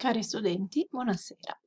Cari studenti, buonasera.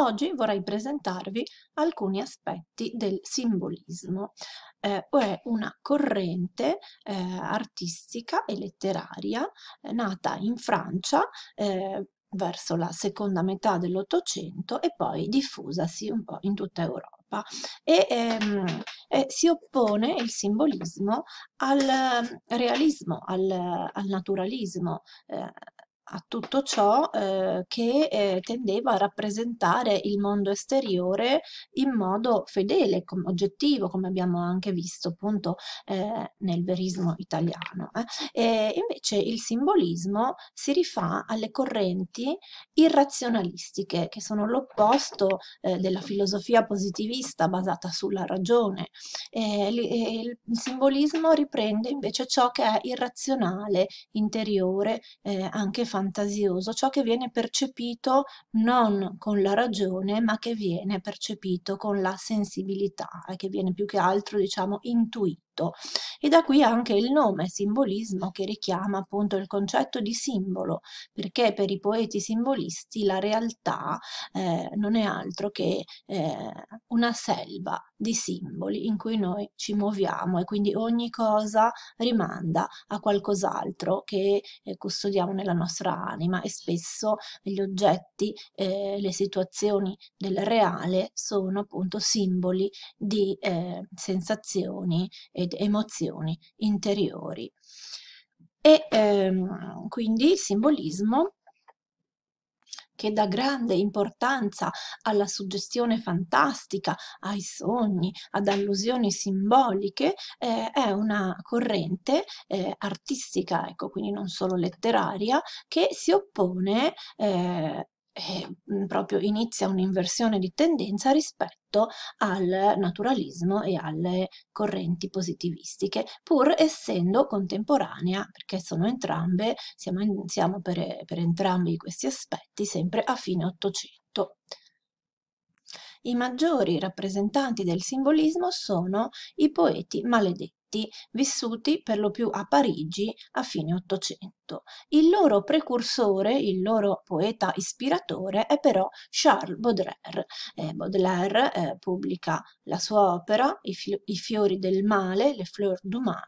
Oggi vorrei presentarvi alcuni aspetti del simbolismo, eh, è cioè una corrente eh, artistica e letteraria eh, nata in Francia eh, verso la seconda metà dell'Ottocento e poi diffusasi un po' in tutta Europa. E, ehm, eh, si oppone il simbolismo al ehm, realismo, al, al naturalismo, eh, a tutto ciò eh, che eh, tendeva a rappresentare il mondo esteriore in modo fedele, com- oggettivo, come abbiamo anche visto appunto eh, nel verismo italiano. Eh. E invece il simbolismo si rifà alle correnti irrazionalistiche, che sono l'opposto eh, della filosofia positivista basata sulla ragione. Li- il, simbolismo riprende invece ciò che è irrazionale, interiore, eh, anche fantastico fantasioso ciò che viene percepito non con la ragione, ma che viene percepito con la sensibilità e che viene più che altro, diciamo, intuito tutto e da qui anche il nome simbolismo che richiama appunto il concetto di simbolo, perché per i poeti simbolisti la realtà eh, non è altro che eh, una selva di simboli in cui noi ci muoviamo e quindi ogni cosa rimanda a qualcos'altro che eh, custodiamo nella nostra anima e spesso gli oggetti, eh, le situazioni del reale sono appunto simboli di eh, sensazioni e ed emozioni interiori. E ehm, quindi il simbolismo che dà grande importanza alla suggestione fantastica, ai sogni, ad allusioni simboliche, eh, è una corrente eh, artistica, ecco, quindi non solo letteraria, che si oppone eh, mm, proprio inizia un'inversione di tendenza rispetto tutto al naturalismo e alle correnti positivistiche, pur essendo contemporanea, perché sono entrambe, siamo, in, siamo per, per entrambi questi aspetti sempre a fine Ottocento. I maggiori rappresentanti del simbolismo sono i poeti maledetti, vissuti per lo più a Parigi a fine Ottocento tutto. Il loro precursore, il loro poeta ispiratore è però Charles Baudelaire. Eh, Baudelaire eh, pubblica la sua opera I, fi- I, fiori del male, Le fleurs du mal,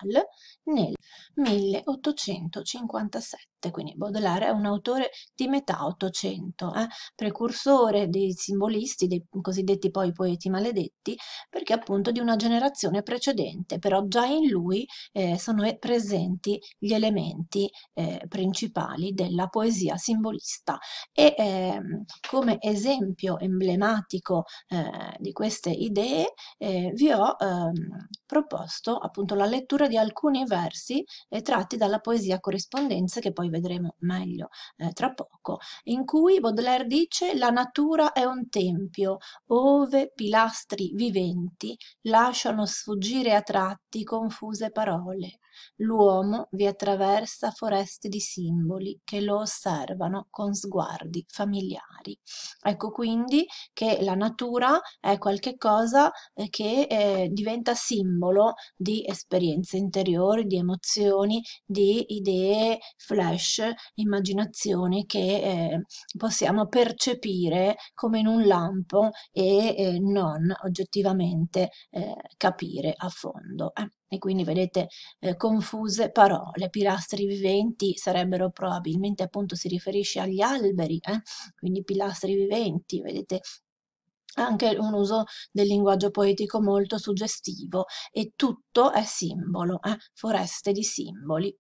nel 1857. Quindi Baudelaire è un autore di metà Ottocento, eh, precursore dei simbolisti, dei cosiddetti poi poeti maledetti, perché appunto di una generazione precedente, però già in lui eh, sono presenti gli elementi eh, eh, principali della poesia simbolista e eh, come esempio emblematico eh, di queste idee eh, vi ho ehm, proposto appunto la lettura di alcuni versi eh, tratti dalla poesia corrispondenza che poi vedremo meglio tra poco, in cui Baudelaire dice la natura è un tempio ove pilastri viventi lasciano sfuggire a tratti confuse parole l'uomo vi attraversa foreste di simboli che lo osservano con sguardi familiari. Ecco quindi che la natura è qualcosa eh, che eh, diventa simbolo di esperienze interiori, di emozioni, di idee, flash, immaginazioni che eh, possiamo percepire come in un lampo e eh, non oggettivamente eh, capire a fondo. Eh, e quindi vedete eh, confuse parole, pilastri viventi sarebbero probabilmente appunto si riferisce agli alberi, eh? quindi pilastri viventi, vedete anche un uso del linguaggio poetico molto suggestivo e tutto è simbolo, eh? foreste di simboli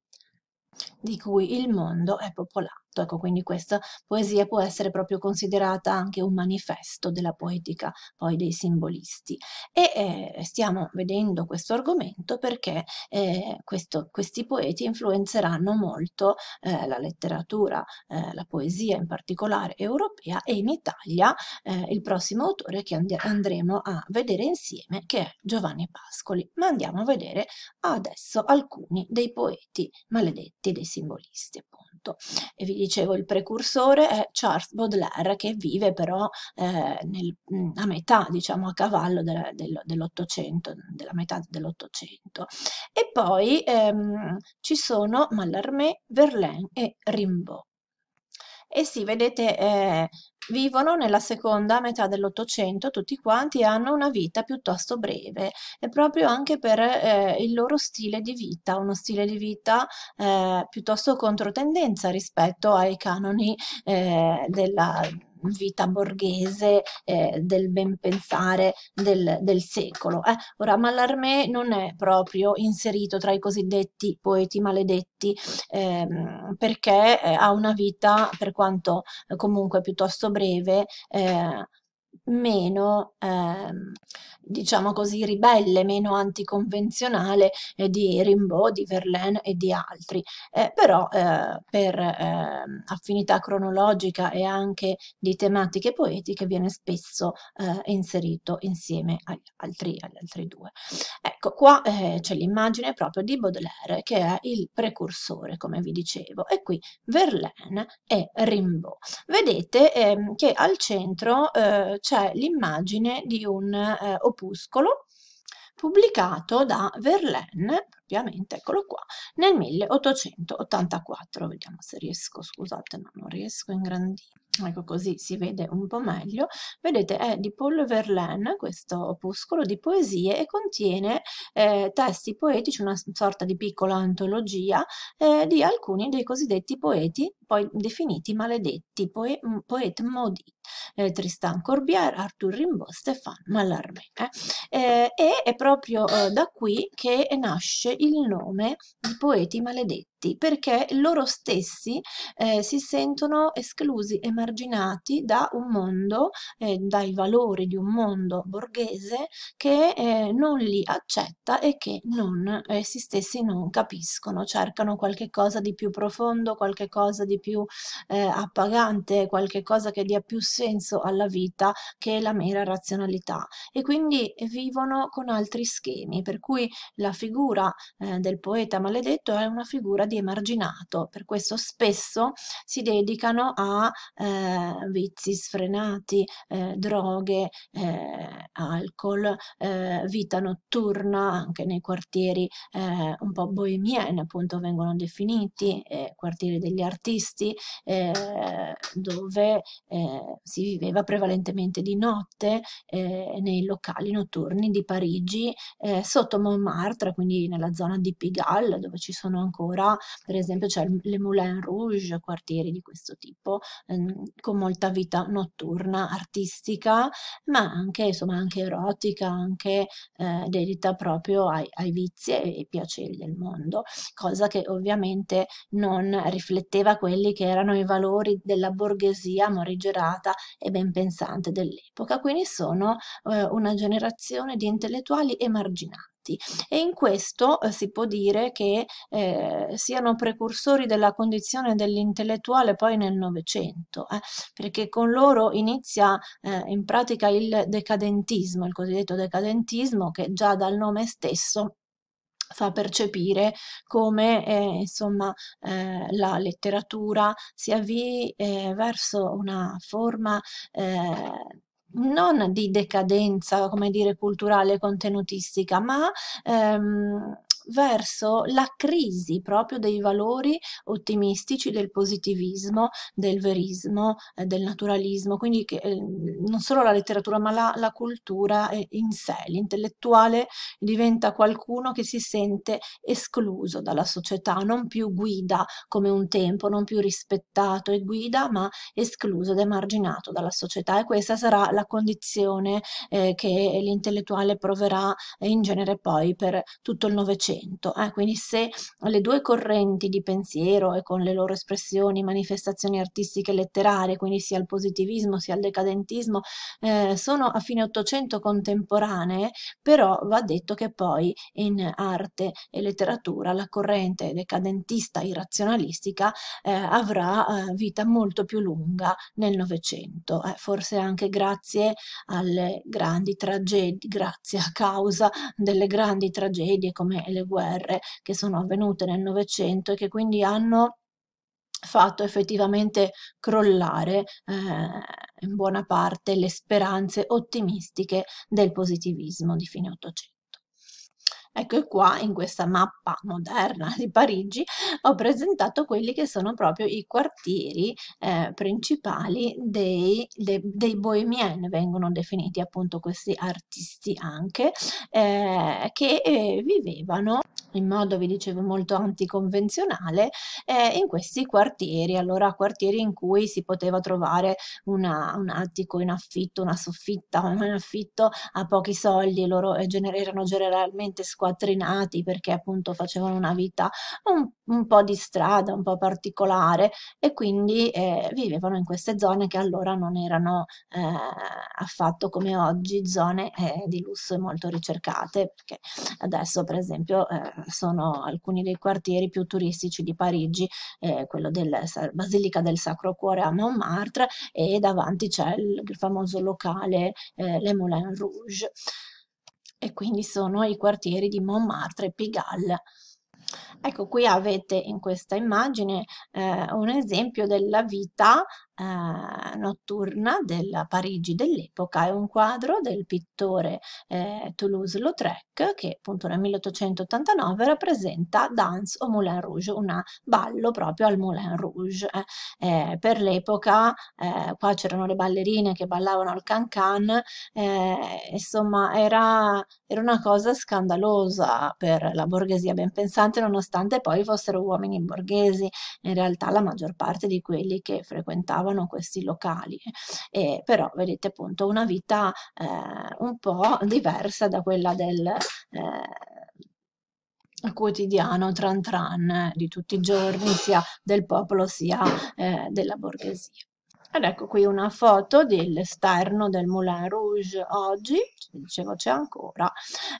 di cui il mondo è popolato. Ecco, quindi questa poesia può essere proprio considerata anche un manifesto della poetica poi dei simbolisti. E eh, stiamo vedendo questo argomento perché eh, questo, questi poeti influenzeranno molto eh, la letteratura, eh, la poesia in particolare europea e in Italia eh, il prossimo autore che and andremo a vedere insieme che è Giovanni Pascoli. Ma andiamo a vedere adesso alcuni dei poeti maledetti scritti dei simbolisti, appunto. E vi dicevo, il precursore è Charles Baudelaire, che vive però eh, nel, mm, a metà, diciamo, a cavallo della, del, dell'Ottocento, della metà dell'Ottocento. E poi ehm, ci sono Mallarmé, Verlaine e Rimbaud. E sì, vedete, eh, Vivono nella seconda metà dell'Ottocento tutti quanti e hanno una vita piuttosto breve, e proprio anche per eh, il loro stile di vita, uno stile di vita eh, piuttosto controtendenza rispetto ai canoni eh, della vita borghese, eh, del ben pensare del, del secolo. Eh. Ora, Mallarmé non è proprio inserito tra i cosiddetti poeti maledetti ehm, perché eh, ha una vita, per quanto eh, comunque piuttosto breve, eh, meno, ehm, diciamo così, ribelle, meno anticonvenzionale eh, di Rimbaud, di Verlaine e di altri. Eh, però eh, per eh, affinità cronologica e anche di tematiche poetiche viene spesso eh, inserito insieme agli altri, agli altri, due. Ecco, qua eh, c'è l'immagine proprio di Baudelaire che è il precursore, come vi dicevo, e qui Verlaine e Rimbaud. Vedete ehm, che al centro eh, c'è l'immagine di un eh, opuscolo pubblicato da Verlaine ovviamente, eccolo qua, nel 1884. Vediamo se riesco, scusate, no, non riesco a ingrandire. Ecco così si vede un po' meglio. Vedete, è di Paul Verlaine questo opuscolo di poesie e contiene eh, testi poetici, una sorta di piccola antologia eh, di alcuni dei cosiddetti poeti, poi definiti maledetti, poe poet modi, eh, Tristan Corbière, Arthur Rimbaud, Stéphane Mallarmé. Eh. Eh, e è proprio eh, da qui che nasce il nome di poeti maledetti diritti perché loro stessi eh, si sentono esclusi, emarginati da un mondo, eh, dai valori di un mondo borghese che eh, non li accetta e che non, essi eh, stessi non capiscono, cercano qualche cosa di più profondo, qualche cosa di più eh, appagante, qualche cosa che dia più senso alla vita che la mera razionalità e quindi vivono con altri schemi, per cui la figura eh, del poeta maledetto è una figura di di emarginato, per questo spesso si dedicano a eh, vizi sfrenati, eh, droghe, eh, alcol, eh, vita notturna anche nei quartieri eh, un po' bohemien, appunto vengono definiti, eh, quartieri degli artisti, dove si viveva prevalentemente di notte nei locali notturni di Parigi, sotto Montmartre, quindi nella zona di Pigalle, dove ci sono ancora per esempio c'è le Moulin Rouge, quartieri di questo tipo, ehm, con molta vita notturna, artistica, ma anche, insomma, anche erotica, anche eh, dedita proprio ai, ai vizi e ai piaceri del mondo, cosa che ovviamente non rifletteva quelli che erano i valori della borghesia morigerata e ben pensante dell'epoca. Quindi sono eh, una generazione di intellettuali emarginati tutti e in questo eh, si può dire che eh, siano precursori della condizione dell'intellettuale poi nel Novecento, eh, perché con loro inizia eh, in pratica il decadentismo, il cosiddetto decadentismo che già dal nome stesso fa percepire come eh, insomma, eh, la letteratura si avvii eh, verso una forma eh, non di decadenza, come dire, culturale contenutistica, ma ehm, verso la crisi proprio dei valori ottimistici del positivismo, del verismo, eh, del naturalismo, quindi che, eh, non solo la letteratura ma la, la cultura eh, in sé, l'intellettuale diventa qualcuno che si sente escluso dalla società, non più guida come un tempo, non più rispettato e guida, ma escluso ed emarginato dalla società e questa sarà la condizione eh, che l'intellettuale proverà eh, in genere poi per tutto il Novecento Ah, quindi se le due correnti di pensiero e con le loro espressioni, manifestazioni artistiche e letterarie, quindi sia il positivismo sia il decadentismo, eh, sono a fine 800 contemporanee, però va detto che poi in arte e letteratura la corrente decadentista irrazionalistica eh, avrà eh, vita molto più lunga nel Novecento, eh, forse anche grazie alle grandi tragedie, grazie a causa delle grandi tragedie come le delle guerre che sono avvenute nel Novecento e che quindi hanno fatto effettivamente crollare eh, in buona parte le speranze ottimistiche del positivismo di fine Ottocento. Ecco qua in questa mappa moderna di Parigi ho presentato quelli che sono proprio i quartieri eh, principali dei, dei, dei bohemienne, vengono definiti appunto questi artisti anche, eh, che eh, vivevano in modo, vi dicevo, molto anticonvenzionale, eh, in questi quartieri, allora quartieri in cui si poteva trovare una, un attico in affitto, una soffitta in affitto a pochi soldi, loro eh, gener- erano generalmente squattrinati perché appunto facevano una vita un un po' di strada, un po' particolare e quindi eh, vivevano in queste zone che allora non erano eh, affatto come oggi zone eh, di lusso e molto ricercate, perché adesso per esempio eh, sono alcuni dei quartieri più turistici di Parigi, eh, quello della Basilica del Sacro Cuore a Montmartre e davanti c'è il famoso locale eh, Le Moulin Rouge e quindi sono i quartieri di Montmartre e Pigalle. Ecco, qui avete in questa immagine eh, un esempio della vita eh, notturna della Parigi dell'epoca, è un quadro del pittore eh, Toulouse-Lautrec che appunto nel 1889 rappresenta Danse au Moulin Rouge, un ballo proprio al Moulin Rouge. Eh, eh per l'epoca eh, qua c'erano le ballerine che ballavano al cancan, insomma era, era una cosa scandalosa per la borghesia ben pensante nonostante poi fossero uomini borghesi, in realtà la maggior parte di quelli che frequentavano frequentavano questi locali, eh, però vedete appunto una vita eh, un po' diversa da quella del... Eh, quotidiano tran tran di tutti i giorni sia del popolo sia eh, della borghesia. Ed ecco qui una foto dell'esterno del Moulin Rouge oggi, dicevo c'è ancora,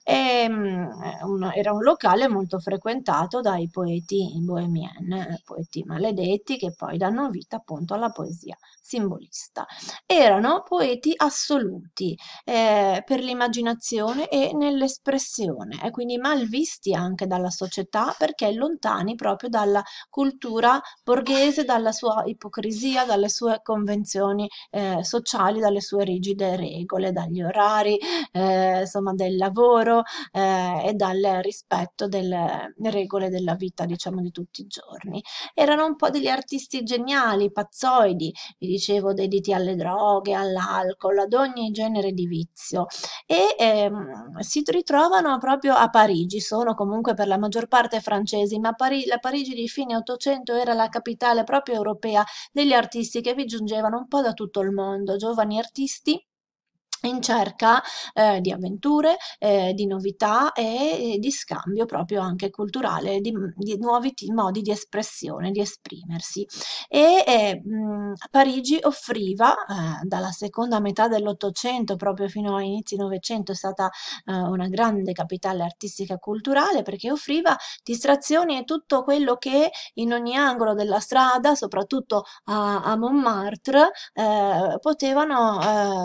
e, ehm, un, era un locale molto frequentato dai poeti bohemien, eh, poeti maledetti che poi danno vita appunto alla poesia simbolista. Erano poeti assoluti eh, per l'immaginazione e nell'espressione e eh, quindi visti anche dalla società perché lontani proprio dalla cultura borghese, dalla sua ipocrisia, dalle sue convinzioni convenzioni eh, sociali, dalle sue rigide regole, dagli orari, eh, insomma, del lavoro eh, e dal rispetto delle regole della vita, diciamo, di tutti i giorni. Erano un po' degli artisti geniali, pazzoidi, vi dicevo, dediti alle droghe, all'alcol, ad ogni genere di vizio e ehm, si ritrovano proprio a Parigi, sono comunque per la maggior parte francesi, ma Pari- la Parigi di fine Ottocento era la capitale proprio europea degli artisti che vi giungevano giungevano un po' da tutto il mondo giovani artisti in cerca eh, di avventure, eh, di novità e, di scambio proprio anche culturale, di, mm, di nuovi modi di espressione, di esprimersi. E eh, mm, Parigi offriva eh, dalla seconda metà dell'Ottocento proprio fino a inizi Novecento è stata eh, una grande capitale artistica e culturale perché offriva distrazioni e tutto quello che in ogni angolo della strada, soprattutto a, a Montmartre, eh, potevano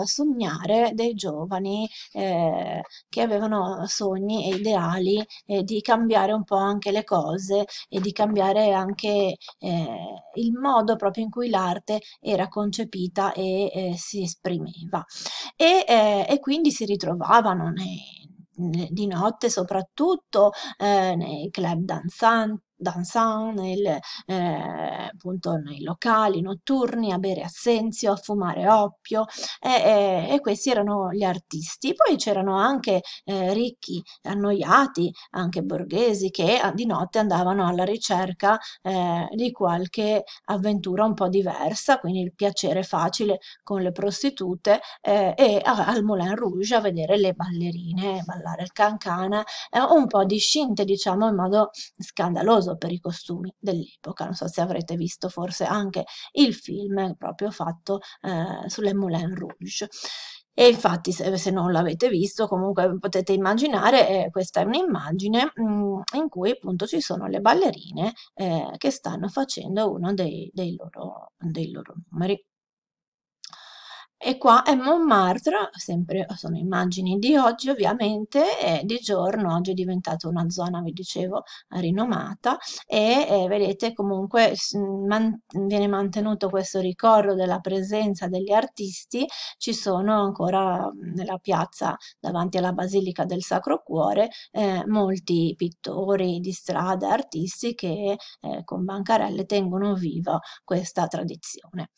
sognare favore dei giovani eh, che avevano sogni e ideali eh, di cambiare un po' anche le cose e di cambiare anche eh, il modo proprio in cui l'arte era concepita e eh, si esprimeva. E, eh, e quindi si ritrovavano nei, di notte soprattutto eh, nei club danzanti dansant, nel, eh, appunto nei locali notturni, a bere assenzio, a fumare oppio e, e, e questi erano gli artisti. Poi c'erano anche eh, ricchi, annoiati, anche borghesi che ah, di notte andavano alla ricerca eh, di qualche avventura un po' diversa, quindi il piacere facile con le prostitute eh, e a, al Moulin Rouge a vedere le ballerine ballare il cancana, eh, un po' discinte diciamo in modo scandaloso famoso per i costumi dell'epoca. Non so se avrete visto forse anche il film proprio fatto eh, sulle Moulin Rouge. E infatti, se, se non l'avete visto, comunque potete immaginare, eh, questa è un'immagine mm, in cui appunto ci sono le ballerine eh, che stanno facendo uno dei, dei, loro, dei loro numeri. E qua è Montmartre, sempre sono immagini di oggi ovviamente, è di giorno, oggi è diventata una zona, vi dicevo, rinomata e eh, vedete comunque man viene mantenuto questo ricordo della presenza degli artisti, ci sono ancora mhmm, nella piazza davanti alla Basilica del Sacro Cuore eh, molti pittori di strada, artisti che eh, con bancarelle tengono viva questa tradizione.